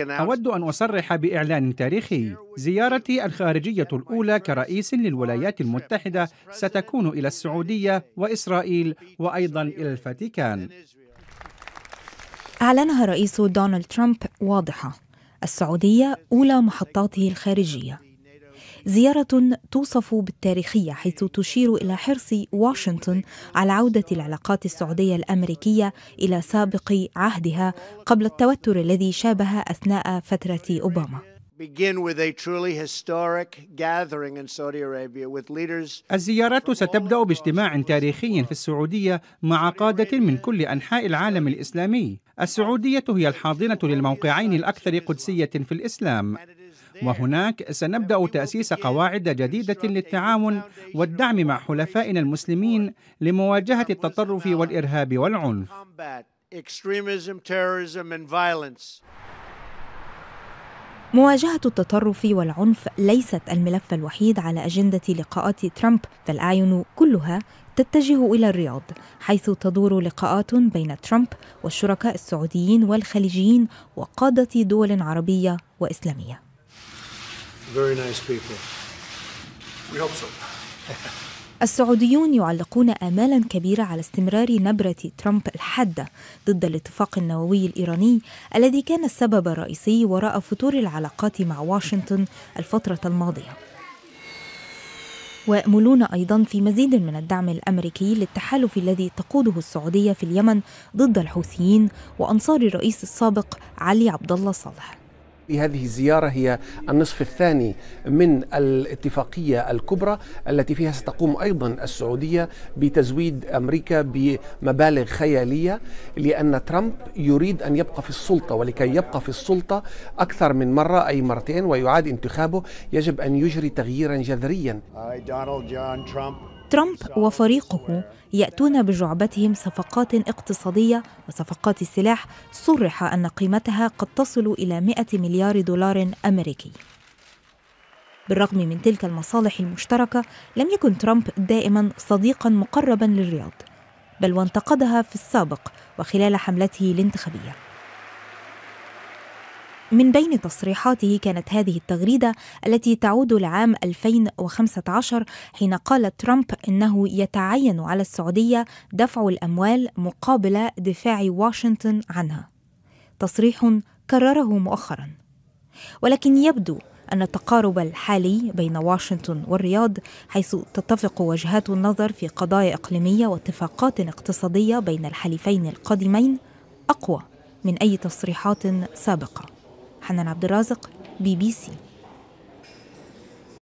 أود أن أصرح بإعلان تاريخي زيارتي الخارجية الأولى كرئيس للولايات المتحدة ستكون إلى السعودية وإسرائيل وأيضا إلى الفاتيكان أعلنها الرئيس دونالد ترامب واضحة السعودية أولى محطاته الخارجية زيارة توصف بالتاريخية حيث تشير إلى حرص واشنطن على عودة العلاقات السعودية الأمريكية إلى سابق عهدها قبل التوتر الذي شابها أثناء فترة أوباما. الزيارات ستبدأ باجتماع تاريخي في السعودية مع قادة من كل أنحاء العالم الإسلامي. السعودية هي الحاضنة للموقعين الأكثر قدسية في الإسلام، وهناك سنبدا تاسيس قواعد جديده للتعاون والدعم مع حلفائنا المسلمين لمواجهه التطرف والارهاب والعنف مواجهة التطرف والعنف ليست الملف الوحيد على أجندة لقاءات ترامب فالأعين كلها تتجه إلى الرياض حيث تدور لقاءات بين ترامب والشركاء السعوديين والخليجيين وقادة دول عربية وإسلامية very nice people. We hope so. السعوديون يعلقون آمالا كبيرة على استمرار نبرة ترامب الحادة ضد الاتفاق النووي الإيراني الذي كان السبب الرئيسي وراء فتور العلاقات مع واشنطن الفترة الماضية. ويأملون أيضا في مزيد من الدعم الأمريكي للتحالف الذي تقوده السعودية في اليمن ضد الحوثيين وأنصار الرئيس السابق علي عبد الله صالح. هذه الزيارة هي النصف الثاني من الاتفاقية الكبرى التي فيها ستقوم أيضا السعودية بتزويد أمريكا بمبالغ خيالية لأن ترامب يريد أن يبقى في السلطة ولكي يبقى في السلطة أكثر من مرة أي مرتين ويعاد انتخابه يجب أن يجري تغييرا جذريا ترامب وفريقه ياتون بجعبتهم صفقات اقتصاديه وصفقات السلاح صرح ان قيمتها قد تصل الى 100 مليار دولار امريكي بالرغم من تلك المصالح المشتركه لم يكن ترامب دائما صديقا مقربا للرياض بل وانتقدها في السابق وخلال حملته الانتخابيه من بين تصريحاته كانت هذه التغريدة التي تعود لعام 2015 حين قال ترامب إنه يتعين على السعودية دفع الأموال مقابل دفاع واشنطن عنها. تصريح كرره مؤخرا. ولكن يبدو أن التقارب الحالي بين واشنطن والرياض حيث تتفق وجهات النظر في قضايا إقليمية واتفاقات اقتصادية بين الحليفين القادمين أقوى من أي تصريحات سابقة. حنان عبد الرازق بي بي سي